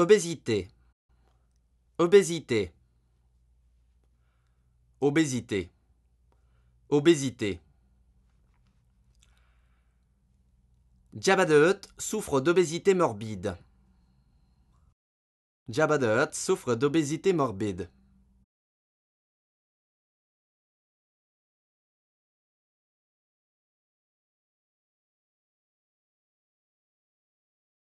Obésité. Obésité. Obésité. Obésité. Jabba souffre d'obésité morbide. Jabba souffre d'obésité morbide.